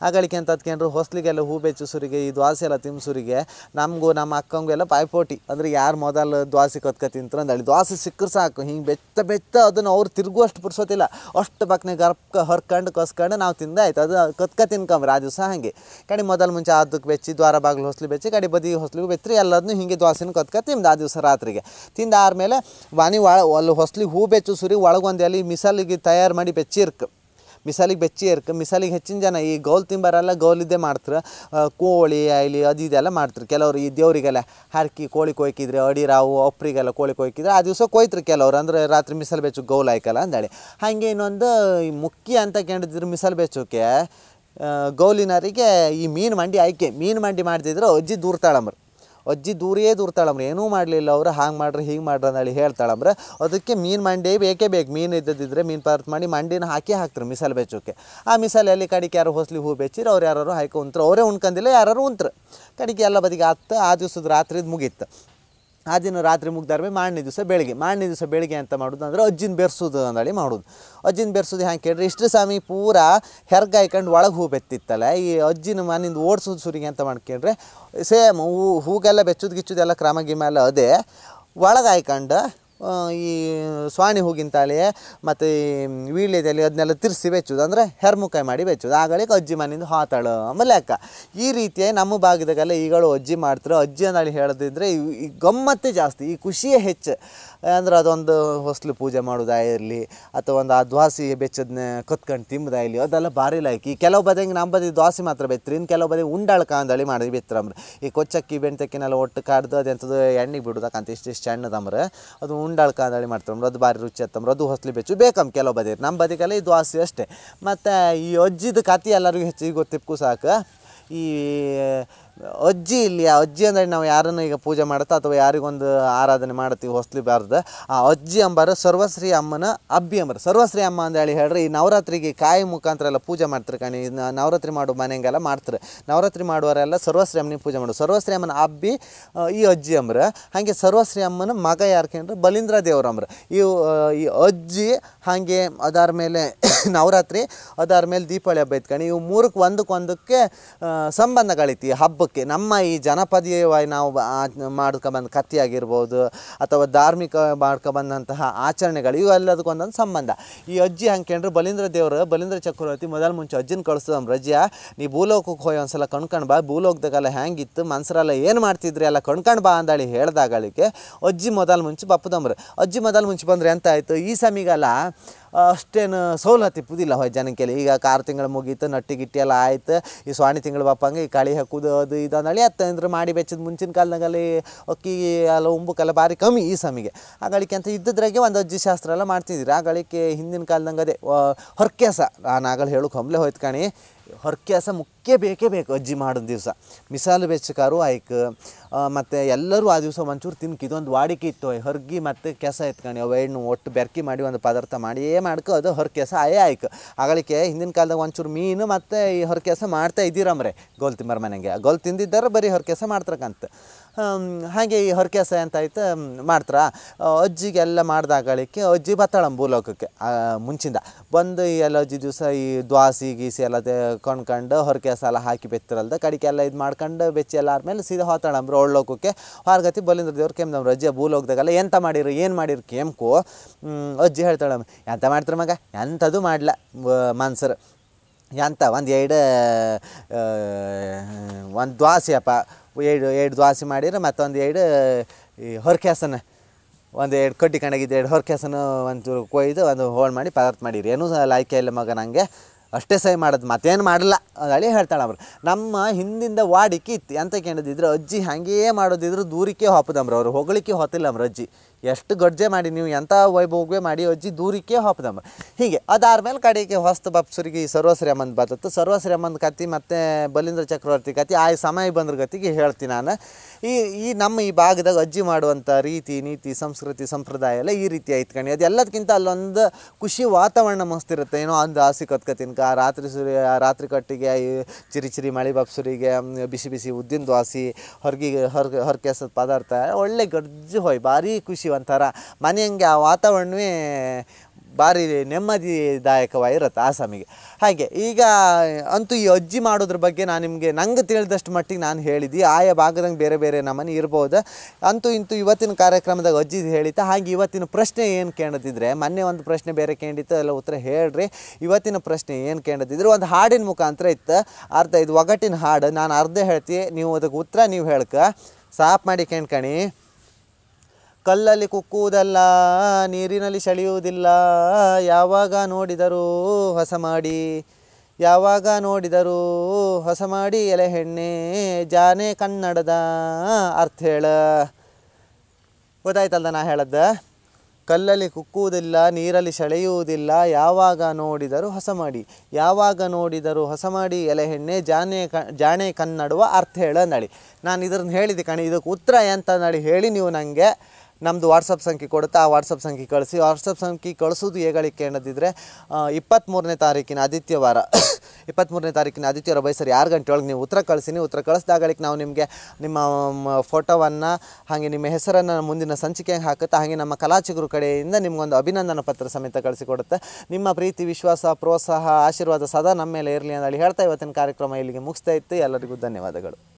ಆಗಳಿಕೆ ಅಂತ ಅದಕ್ಕೇನ್ರು ಹೊಸ್ಲಿಗೆಲ್ಲ ಹೂ ಬೆಚ್ಚುಸುರಿಗೆ ಈ ದ್ವಾಸಿ ಎಲ್ಲ ತಿನ್ಸುರಿಗೆ ನಮಗೂ ನಮ್ಮ ಅಕ್ಕಂಗೂ ಎಲ್ಲ ಪಾಯ್ಪೋಟಿ ಅಂದರೆ ಯಾರು ಮೊದಲು ದ್ವಾಸಿ ಕತ್ಕ ತಿಂತರು ಅಂದೇಳಿ ದ್ವಾಸಿ ಸಿಕ್ಕರೆ ಸಾಕು ಹಿಂಗೆ ಬೆತ್ತ ಬೆತ್ತ ಅದನ್ನು ಅವ್ರು ಅಷ್ಟು ಪುರ್ಸೋತಿಲ್ಲ ಅಷ್ಟು ಬಕ್ನೆ ಗರ್ಪ ಹೊರ್ಕಂಡು ಕಸ್ಕೊಂಡು ನಾವು ತಿಂದ ಆಯ್ತು ಅದು ಕತ್ಕ ತಿನ್ಕೊಂಬ್ರಿ ಆ ದಿವಸ ಹಾಗೆ ಕಡೆ ಮೊದಲು ಮುಂಚೆ ಅದಕ್ಕೆ ಬೆಚ್ಚಿ ದ್ವಾರ ಬಾಗಿಲು ಹೊಸ್ಲಿ ಬೆಚ್ಚಿ ಕಡೆ ಬದಿ ಹೊಸ್ಲಿಗೂ ಬೆಚ್ಚರಿ ಎಲ್ಲದನ್ನೂ ಹಿಂಗೆ ದ್ವಾಸಿನ ಕತ್ಕ ತಿಂದು ಆ ದಿವಸ ರಾತ್ರಿಗೆ ಆರ್ಮೇಲೆ ಆಮೇಲೆ ವಾನಿ ಒಳ ಅಲ್ಲಿ ಹೊಸ್ಲಿಗೆ ಹೂ ಬೆಚ್ಚು ಸುರಿ ಒಳಗೊಂದು ಎಲ್ಲಿ ಮಿಸಾಲಿಗೆ ತಯಾರು ಮಾಡಿ ಬೆಚ್ಚಿರ್ಕ ಮಿಸಾಲಿಗೆ ಬೆಚ್ಚಿ ಇರ್ಕ ಮಿಸಾಲಿಗೆ ಹೆಚ್ಚಿನ ಜನ ಈ ಗೌಲ್ ತಿಂಬಾರಲ್ಲ ಗೌಲಿದ್ದೇ ಮಾಡ್ತಾರೆ ಕೋಳಿ ಆಯ್ಲಿ ಅದು ಇದೆಲ್ಲ ಮಾಡ್ತಾರೆ ಕೆಲವರು ಈ ದೇವರಿಗೆಲ್ಲ ಹರ್ಕಿ ಕೋಳಿ ಕೊಯ್ಕಿದ್ರೆ ರಾವು ಒಪ್ಪರಿಗೆಲ್ಲ ಕೋಳಿ ಕೊಯ್ಕಿದ್ರೆ ಆ ದಿವಸ ಕೊಯ್ತರು ಕೆಲವರು ಅಂದರೆ ರಾತ್ರಿ ಮಿಸಾಲ್ ಬೆಚ್ಚು ಗೌಲ್ ಆಯ್ಕಲ್ಲ ಅಂದೇಳಿ ಹಾಗೆ ಇನ್ನೊಂದು ಈ ಮುಖ್ಯ ಅಂತ ಕೇಳಿದ್ರು ಮಿಸಾಲ್ ಬೆಚ್ಚೋಕೆ ಗೌಲಿನರಿಗೆ ಈ ಮೀನು ಮಂಡಿ ಆಯ್ಕೆ ಮೀನು ಮಂಡಿ ಮಾಡ್ತಿದ್ರು ಅಜ್ಜಿ ದೂರ ಅಜ್ಜಿ ದೂರೇ ದೂರ್ತಾಳಮ್ರೆ ಏನೂ ಮಾಡಲಿಲ್ಲ ಅವ್ರು ಹಾಂಗೆ ಮಾಡ್ರಿ ಹೀಗೆ ಮಾಡ್ರಿ ಅಂತೇಳಿ ಹೇಳ್ತಾಳಂಬ್ರೆ ಅದಕ್ಕೆ ಮೀನು ಮಂಡಿ ಬೇಕೇ ಬೇಕು ಮೀನು ಇದ್ದದಿದ್ದರೆ ಮೀನು ಪದಾರ್ಥ ಮಾಡಿ ಮಂಡಿನ ಹಾಕಿ ಹಾಕ್ತಾರೆ ಮಿಸಾಲ್ ಬೆಚ್ಚೋಕ್ಕೆ ಆ ಮಿಸಾಲೆ ಅಲ್ಲಿ ಕಡೆಗೆ ಯಾರು ಹೊಸಲಿ ಹೂ ಬೆಚ್ಚಿರಿ ಅವ್ರು ಯಾರು ಹಾಕಿ ಉಂತ್ರು ಅವರೇ ಉಣ್ಕಂದಿಲ್ಲ ಯಾರು ಉಂತ್ರು ಕಡಿಕೆ ಎಲ್ಲ ಬದಿಗೆ ಆತ್ತ ಆ ದಿವ್ಸದ ರಾತ್ರಿದು ಮುಗೀತು ಆ ದಿನ ರಾತ್ರಿ ಮುಗ್ದಾರ್ಮೆ ಮಾರನೇ ದಿವಸ ಬೆಳಿಗ್ಗೆ ಮಾರನೇ ದಿವಸ ಬೆಳಗ್ಗೆ ಅಂತ ಮಾಡೋದು ಅಂದರೆ ಅಜ್ಜಿನ ಬೆರೆಸೋದು ಅಂದೇಳಿ ಮಾಡೋದು ಅಜ್ಜಿನ ಬೆರೆಸೋದು ಹೆಂಗೆ ಕೇಳಿರಿ ಇಷ್ಟು ಸ್ವಾಮಿ ಪೂರಾ ಹೆರ್ಗಾಯ್ಕೊಂಡು ಒಳಗೆ ಹೂ ಬೆತ್ತಿತ್ತಲ್ಲ ಈ ಅಜ್ಜಿನ ಮನಿಂದ ಓಡಿಸೋದು ಸುರಿಗೆ ಅಂತ ಮಾಡ್ಕೊಂಡ್ರೆ ಸೇಮ್ ಹೂ ಹೂಗೆಲ್ಲ ಬೆಚ್ಚೋದು ಗಿಚ್ಚದೆಲ್ಲ ಕ್ರಮ ಗಿಮ ಅದೇ ಒಳಗಾಯ್ಕೊಂಡು ಈ ಸ್ವಾಣಿ ಹೂಗಿನ ತಾಳೆ ಮತ್ತು ಈ ವೀಳ್ಯದಲ್ಲಿ ಅದನ್ನೆಲ್ಲ ತಿರ್ಸಿ ಬೆಚ್ಚುದು ಅಂದರೆ ಹೆರ್ಮುಕಾಯಿ ಮಾಡಿ ಬೆಚ್ಚುದು ಆಗಳಿಗೆ ಅಜ್ಜಿ ಮನೆಯಿಂದ ಹಾತಾಳು ಆಮೇಲೆ ಲೆಕ್ಕ ಈ ರೀತಿಯಾಗಿ ನಮ್ಮ ಭಾಗದಾಗೆಲ್ಲ ಈಗಳು ಅಜ್ಜಿ ಮಾಡ್ತಾರೆ ಅಜ್ಜಿ ಅಂದಾಳಿ ಹೇಳೋದಿದ್ರೆ ಈ ಗಮ್ಮತ್ತೇ ಜಾಸ್ತಿ ಈ ಖುಷಿಯೇ ಹೆಚ್ಚು ಅಂದ್ರೆ ಅದೊಂದು ಹೊಸ್ಲು ಪೂಜೆ ಮಾಡೋದಾಗಿರಲಿ ಅಥವಾ ಒಂದು ಆ ದ್ವಾಸಿ ಬೆಚ್ಚದನ್ನ ಕತ್ಕೊಂಡು ತಿಂಬೋದಾಗಲಿ ಅದೆಲ್ಲ ಭಾರಿ ಈ ಕೆಲವು ಬದಿಗೆ ನಮ್ಮ ಬದಿ ದ್ವಾಸಿ ಮಾತ್ರ ಬೆತ್ತರಿ ಇನ್ನು ಕೆಲವು ಬದಿ ಉಂಡಾಳ್ಕ ಅಂದಳಿ ಮಾಡಿ ಅಂದ್ರೆ ಈ ಕೊಚ್ಚಕ್ಕಿ ಬೆಣ್ತಕ್ಕಿನೆಲ್ಲ ಒಟ್ಟು ಕಾಡ್ದು ಅದೆಂಥದ್ದು ಎಣ್ಣೆಗೆ ಬಿಡೋದಕ್ಕಂತ ಇಷ್ಟು ಇಷ್ಟು ಅಂದ್ರೆ ಅದು ಉಂಡಾಳ್ಕ ಅಂದಳಿ ಅಂದ್ರೆ ಅದು ಭಾರಿ ರುಚಿ ಹತ್ತಂಬ್ರು ಅದು ಹೊಸ್ಲಿ ಬೆಚ್ಚು ಬೇಕಮ್ಮ ಕೆಲವು ಬದಿ ನಮ್ಮ ಬದಿಗೆಲ್ಲ ಈ ದ್ವಾಸಿ ಅಷ್ಟೇ ಮತ್ತು ಈ ಅಜ್ಜಿದ ಕಾತಿ ಎಲ್ಲರಿಗೂ ಹೆಚ್ಚಿಗೆ ಗೊತ್ತಿಪ್ಪು ಸಾಕು ಈ ಅಜ್ಜಿ ಇಲ್ಲಿ ಆ ಅಜ್ಜಿ ಅಂದರೆ ನಾವು ಯಾರನ್ನು ಈಗ ಪೂಜೆ ಮಾಡುತ್ತಾ ಅಥವಾ ಯಾರಿಗೊಂದು ಆರಾಧನೆ ಮಾಡ್ತೀವಿ ಹೊಸ್ಲಿ ಬಾರ್ದು ಆ ಅಜ್ಜಿ ಅಂಬಾರು ಸರ್ವಶ್ರೀ ಅಮ್ಮನ ಅಬ್ಬಿ ಅಂಬರು ಸರ್ವಶ್ರೀ ಅಮ್ಮ ಅಂತ ಹೇಳಿ ಹೇಳ್ರಿ ಈ ನವರಾತ್ರಿಗೆ ಕಾಯಿ ಮುಖಾಂತರ ಎಲ್ಲ ಪೂಜೆ ಮಾಡ್ತಾರೆ ಕಣಿ ನವರಾತ್ರಿ ಮಾಡೋ ಮನೆಗೆಲ್ಲ ಮಾಡ್ತಾರೆ ನವರಾತ್ರಿ ಮಾಡುವರೆಲ್ಲ ಸರ್ವಶ್ರೀ ಅಮ್ಮನಿಗೆ ಪೂಜೆ ಮಾಡೋದು ಸರ್ವಶ್ರೀ ಅಮ್ಮನ ಅಬ್ಬಿ ಈ ಅಜ್ಜಿ ಅಂಬ್ರ ಹಾಗೆ ಸರ್ವಶ್ರೀ ಅಮ್ಮನ ಮಗ ಯಾರ್ಕಂದ್ರೆ ಬಲೀಂದ್ರ ದೇವ್ರ ಅಂಬ್ರ ಇವು ಈ ಅಜ್ಜಿ ಹಾಗೆ ಅದಾದ ಮೇಲೆ ನವರಾತ್ರಿ ಅದಾದ ಮೇಲೆ ದೀಪಾವಳಿ ಹಬ್ಬ ಕಣಿ ಇವು ಮೂರಕ್ಕೆ ಒಂದಕ್ಕೆ ಒಂದಕ್ಕೆ ಸಂಬಂಧಗಳೈತಿ ಹಬ್ಬ ಓಕೆ ನಮ್ಮ ಈ ಜನಪದೀಯವಾಗಿ ನಾವು ಬಂದ ಕತ್ತಿ ಆಗಿರ್ಬೋದು ಅಥವಾ ಧಾರ್ಮಿಕ ಬಂದಂತಹ ಆಚರಣೆಗಳು ಇವೆಲ್ಲದಕ್ಕೂ ಒಂದೊಂದು ಸಂಬಂಧ ಈ ಅಜ್ಜಿ ಹಾಕೊಂಡ್ರೆ ಬಲೀಂದ್ರ ದೇವರು ಬಲೀಂದ್ರ ಚಕ್ರವರ್ತಿ ಮೊದಲು ಮುಂಚೆ ಅಜ್ಜಿನ ಕಳಿಸ್ತು ನಮ್ಮ ನೀ ಭೂಲೋಕಕ್ಕೆ ಹೋಯ್ ಒಂದ್ಸಲ ಕಣ್ಕೊಂಡು ಬಾ ಭೂಲೋಕದಾಗೆಲ್ಲ ಹ್ಯಾಂಗಿತ್ತು ಮನ್ಸರೆಲ್ಲ ಏನು ಮಾಡ್ತಿದ್ರಿ ಎಲ್ಲ ಕಣ್ಕಂಡು ಬಾ ಅಂದಾಳಿ ಹೇಳ್ದಾಗಳಿಕೆ ಅಜ್ಜಿ ಮೊದಲು ಮುಂಚೆ ಬಪ್ಪದಮ್ರೆ ಅಜ್ಜಿ ಮೊದಲು ಮುಂಚೆ ಬಂದರೆ ಆಯಿತು ಈ ಸಮಿಗೆಲ್ಲ ಅಷ್ಟೇನು ಸವಲತ್ತು ಇಪ್ಪುದಿಲ್ಲ ಹೊಯ್ ಜನಕ್ಕೆಲ್ಲ ಈಗ ಕಾರ್ ತಿಂಗಳು ಮುಗೀತು ನಟ್ಟಿ ಗಿಟ್ಟಿ ಎಲ್ಲ ಆಯ್ತು ಈ ಸ್ವಾಣಿ ತಿಂಗಳು ಬಾಪಂಗೆ ಈ ಕಳಿ ಹಾಕುದು ಅದು ಇದು ಅತ್ತ ಅಂದ್ರೆ ಮಾಡಿ ಬೆಚ್ಚಿದ ಮುಂಚಿನ ಕಾಲದಾಗಲ್ಲಿ ಅಕ್ಕಿ ಎಲ್ಲ ಉಂಬುಕೆಲ್ಲ ಭಾರಿ ಕಮ್ಮಿ ಈ ಸಮಿಗೆ ಗಳಿಕೆ ಅಂತ ಇದ್ದಿದ್ರಾಗೆ ಒಂದು ಅಜ್ಜಿ ಶಾಸ್ತ್ರ ಎಲ್ಲ ಆ ಗಳಿಕೆ ಹಿಂದಿನ ಕಾಲದಂಗೆ ಅದೇ ಹೊರಕೆಸ ನಾನು ಆಗಲಿ ಹೇಳೋಕೆ ಹೊಂಬಲೆ ಹೋಯ್ತು ಕಾಣಿ ಹೊರಕೆಸ ಮುಖ್ಯ ಬೇಕೇ ಬೇಕು ಅಜ್ಜಿ ಮಾಡಿದ ದಿವಸ ಮಿಸಾಲು ಬೆಚ್ಚಕಾರು ಆಯ್ಕೆ ಮತ್ತು ಎಲ್ಲರೂ ಆ ದಿವಸ ಒಂಚೂರು ತಿನ್ಕಿ ಇದೊಂದು ವಾಡಿಕೆ ಇತ್ತು ಹೊರಗಿ ಮತ್ತು ಕೆಸ ಎತ್ಕೊಂಡು ಅವ ಹೆಣ್ಣು ಒಟ್ಟು ಬೆರ್ಕಿ ಮಾಡಿ ಒಂದು ಪದಾರ್ಥ ಮಾಡಿ ಏ ಮಾಡ್ಕೊ ಅದು ಹೊರಕೆಸ ಆಯೇ ಆಯ್ಕೆ ಆಗಲಿಕ್ಕೆ ಹಿಂದಿನ ಕಾಲದಾಗ ಒಂಚೂರು ಮೀನು ಮತ್ತು ಈ ಹೊರಕೆಸ ಮಾಡ್ತಾ ಇದ್ದೀರಮ್ರೆ ಗೋಲ್ ತಿಮ್ಮರ ಮನೆಗೆ ಗೋಲ್ ತಿಂದಿದ್ದಾರೆ ಬರೀ ಹೊರಕೆಸ ಮಾಡ್ತಾರಕ್ಕಂತ ಹಾಗೆ ಈ ಹೊರಕೆಸ ಎಂತಾಯ್ತು ಮಾಡ್ತಾರೆ ಅಜ್ಜಿಗೆಲ್ಲ ಮಾಡ್ದಾಗಳಿಕ್ಕೆ ಅಜ್ಜಿ ಬತ್ತಾಳ ಭೂಲೋಕಕ್ಕೆ ಮುಂಚಿಂದ ಬಂದು ಈ ಎಲ್ಲ ಅಜ್ಜಿ ದಿವಸ ಈ ದ್ವಾಸಿ ಗೀಸಿ ಎಲ್ಲ ಕೊಂಡ್ಕೊಂಡು ಹೊರಕೆಸ ಎಲ್ಲ ಹಾಕಿ ಬೆತ್ತಿರಲ್ದ ಕಡಿಕೆ ಎಲ್ಲ ಇದು ಮಾಡ್ಕೊಂಡು ಬೆಚ್ಚಿ ಎಲ್ಲ ಆದ್ಮೇಲೆ ಸೀದಾ ಹೋತಾಳಂಬ್ರು ಒಳ್ಳೋಕಕ್ಕೆ ಹೊರಗತಿ ಬಲಿಂದ್ರ ದೇವ್ರು ಕೆಮ್ದವ್ರು ಅಜ್ಜಿ ಭೂಲೋಗ್ದಾಗಲ್ಲ ಎಂತ ಮಾಡಿರು ಏನು ಮಾಡಿರು ಕೆಮ್ಕು ಅಜ್ಜಿ ಹೇಳ್ತಾಳಮ್ಮ ಎಂತ ಮಾಡ್ತಾರೆ ಮಗ ಎಂಥದ್ದು ಮಾಡಲ ಮನ್ಸರು ಎಂತ ಒಂದು ಎರಡು ಒಂದು ದ್ವಾಸೆಯಪ್ಪ ಎರಡು ಎರಡು ದ್ವಾಸೆ ಮಾಡಿದ್ರೆ ಮತ್ತೊಂದು ಎರಡು ಈ ಹೊರಕೆಸನ ಒಂದು ಎರಡು ಕಡ್ಡಿ ಕಣಗಿದ್ದು ಎರಡು ಹೊರಕೆಸನ ಒಂದು ಕೊಯ್ದು ಒಂದು ಹೋಳು ಮಾಡಿ ಪದಾರ್ಥ ಮಾಡಿರಿ ಏನೂ ಲಾಯ್ಕೆ ಇಲ್ಲ ಮಗ ನನಗೆ ಅಷ್ಟೇ ಸಹಿ ಮಾಡೋದು ಮತ್ತೇನು ಮಾಡಲ್ಲ ಅಳಿ ಹೇಳ್ತಾಳೆ ಅವರು ನಮ್ಮ ಹಿಂದಿಂದ ವಾಡಿಕೆ ಇತ್ತು ಎಂತ ಕೇಳಿದ್ರು ಅಜ್ಜಿ ಹಾಗೇ ಮಾಡೋದಿದ್ರು ದೂರಿಕೆ ಹಾಪದಂಬ್ರು ಅವರು ಹೊಗಳಿಕೆ ಹೊತ್ತಿಲ್ಲ ಅಜ್ಜಿ ಎಷ್ಟು ಗಡ್ಜೆ ಮಾಡಿ ನೀವು ಎಂಥ ವೈಭೋಗವೇ ಮಾಡಿ ಅಜ್ಜಿ ದೂರಿಕೆ ಹೊಪ್ಪದಮ್ಮ ಹೀಗೆ ಮೇಲೆ ಕಡೆಗೆ ಹೊಸ್ತು ಬಪ್ಸರಿಗೆ ಈ ಸರ್ವಶ್ರೇಮಂದ್ ಬರ್ತತ್ತು ಸರ್ವಶ್ರೇಮಂದ್ ಕತ್ತಿ ಮತ್ತು ಬಲೀಂದ್ರ ಚಕ್ರವರ್ತಿ ಕತಿ ಆ ಸಮಯ ಬಂದ್ರ ಗತಿಗೆ ಹೇಳ್ತೀನಿ ನಾನು ಈ ಈ ನಮ್ಮ ಈ ಭಾಗದಾಗ ಅಜ್ಜಿ ಮಾಡುವಂಥ ರೀತಿ ನೀತಿ ಸಂಸ್ಕೃತಿ ಸಂಪ್ರದಾಯ ಎಲ್ಲ ಈ ರೀತಿ ಐತ್ ಕಣಿ ಅದೆಲ್ಲದಕ್ಕಿಂತ ಅಲ್ಲೊಂದು ಖುಷಿ ವಾತಾವರಣ ಮಸ್ತಿರುತ್ತೆ ಏನೋ ಅಂದು ಆಸೆ ಆ ರಾತ್ರಿ ಸುರಿ ರಾತ್ರಿ ಕಟ್ಟಿಗೆ ಈ ಚಿರಿ ಚಿರಿ ಮಳೆ ಬಪ್ಸುರಿಗೆ ಬಿಸಿ ಬಿಸಿ ಉದ್ದಿನ ದ್ವಾಸಿ ಹೊರಗೆ ಹೊರ ಹೊರಕೆಸದ ಪದಾರ್ಥ ಒಳ್ಳೆ ಗಡ್ಜ್ ಹೋಯ್ ಭಾರಿ ಖುಷಿ ಒಂಥರ ಮನೆಯಂಗೆ ಆ ವಾತಾವರಣವೇ ಭಾರಿ ನೆಮ್ಮದಿದಾಯಕವಾಗಿರುತ್ತೆ ಆ ಆಸಾಮಿಗೆ ಹಾಗೆ ಈಗ ಅಂತೂ ಈ ಅಜ್ಜಿ ಮಾಡೋದ್ರ ಬಗ್ಗೆ ನಾನು ನಿಮಗೆ ನಂಗೆ ತಿಳಿದಷ್ಟು ಮಟ್ಟಿಗೆ ನಾನು ಹೇಳಿದ್ದೆ ಆಯಾ ಭಾಗದಂಗೆ ಬೇರೆ ಬೇರೆ ನಮ್ಮನೆ ಇರ್ಬೋದು ಅಂತೂ ಇಂತೂ ಇವತ್ತಿನ ಕಾರ್ಯಕ್ರಮದಾಗ ಅಜ್ಜಿ ಹೇಳಿತ್ತು ಹಾಗೆ ಇವತ್ತಿನ ಪ್ರಶ್ನೆ ಏನು ಕೇಳದಿದ್ರೆ ಮೊನ್ನೆ ಒಂದು ಪ್ರಶ್ನೆ ಬೇರೆ ಕೇಳಿತ್ತು ಅಲ್ಲ ಉತ್ತರ ಹೇಳ್ರಿ ಇವತ್ತಿನ ಪ್ರಶ್ನೆ ಏನು ಕೇಳದಿದ್ರೆ ಒಂದು ಹಾಡಿನ ಮುಖಾಂತರ ಇತ್ತು ಅರ್ಧ ಇದು ಒಗಟಿನ ಹಾಡು ನಾನು ಅರ್ಧ ಹೇಳ್ತಿ ನೀವು ಅದಕ್ಕೆ ಉತ್ತರ ನೀವು ಹೇಳ್ಕ ಸಾಫ್ ಮಾಡಿ ಕೇಳ್ಕಣಿ ಕಲ್ಲಲ್ಲಿ ಕುಕ್ಕುವುದಲ್ಲ ನೀರಿನಲ್ಲಿ ಸೆಳೆಯುವುದಿಲ್ಲ ಯಾವಾಗ ನೋಡಿದರೂ ಹೊಸ ಮಾಡಿ ಯಾವಾಗ ನೋಡಿದರೂ ಹೊಸ ಮಾಡಿ ಎಲೆ ಹೆಣ್ಣೆ ಜಾನೆ ಕನ್ನಡದ ಅರ್ಥ ಹೇಳ ಗೊತ್ತಾಯ್ತಲ್ದ ನಾ ಹೇಳದ್ದ ಕಲ್ಲಲ್ಲಿ ಕುಕ್ಕುವುದಿಲ್ಲ ನೀರಲ್ಲಿ ಸೆಳೆಯುವುದಿಲ್ಲ ಯಾವಾಗ ನೋಡಿದರೂ ಹೊಸ ಮಾಡಿ ಯಾವಾಗ ನೋಡಿದರೂ ಹೊಸ ಮಾಡಿ ಎಲೆ ಹೆಣ್ಣೆ ಜಾನೆ ಕ ಜಾಣೆ ಕನ್ನಡುವ ಅರ್ಥ ಹೇಳ ನಡಿ ನಾನು ಇದ್ರನ್ನ ಹೇಳಿದೆ ಕಣಿ ಇದಕ್ಕೆ ಉತ್ತರ ಎಂತ ನಡಿ ಹೇಳಿ ನೀವು ನನಗೆ ನಮ್ಮದು ವಾಟ್ಸಪ್ ಸಂಖ್ಯೆ ಕೊಡುತ್ತೆ ಆ ವಾಟ್ಸಪ್ ಸಂಖ್ಯೆ ಕಳಿಸಿ ವಾಟ್ಸಪ್ ಸಂಖ್ಯೆ ಕಳಿಸೋದು ಹೇಗಳಿಕೆ ಅನ್ನೋದಿದ್ರೆ ಇಪ್ಪತ್ತ್ಮೂರನೇ ತಾರೀಕಿನ ಆದಿತ್ಯವಾರ ಇಪ್ಪತ್ತ್ಮೂರನೇ ತಾರೀಕಿನ ಆದಿತ್ಯವಾರ ಬಯಸರಿ ಯಾರು ಗಂಟೆ ಒಳಗೆ ನೀವು ಉತ್ತರ ನೀವು ಉತ್ತರ ಕಳಿಸಿದಾಗಳಿಗೆ ನಾವು ನಿಮಗೆ ನಿಮ್ಮ ಫೋಟೋವನ್ನು ಹಾಗೆ ನಿಮ್ಮ ಹೆಸರನ್ನು ಮುಂದಿನ ಸಂಚಿಕೆಗೆ ಹಾಕುತ್ತೆ ಹಾಗೆ ನಮ್ಮ ಕಲಾಚಿಗರು ಕಡೆಯಿಂದ ನಿಮಗೊಂದು ಅಭಿನಂದನಾ ಪತ್ರ ಸಮೇತ ಕಳಿಸಿಕೊಡುತ್ತೆ ನಿಮ್ಮ ಪ್ರೀತಿ ವಿಶ್ವಾಸ ಪ್ರೋತ್ಸಾಹ ಆಶೀರ್ವಾದ ಸದಾ ನಮ್ಮ ಮೇಲೆ ಇರಲಿ ಅಂತ ಹೇಳಿ ಹೇಳ್ತಾ ಇವತ್ತಿನ ಕಾರ್ಯಕ್ರಮ ಇಲ್ಲಿಗೆ ಮುಗಿಸ್ತಾ ಇತ್ತು ಎಲ್ಲರಿಗೂ ಧನ್ಯವಾದಗಳು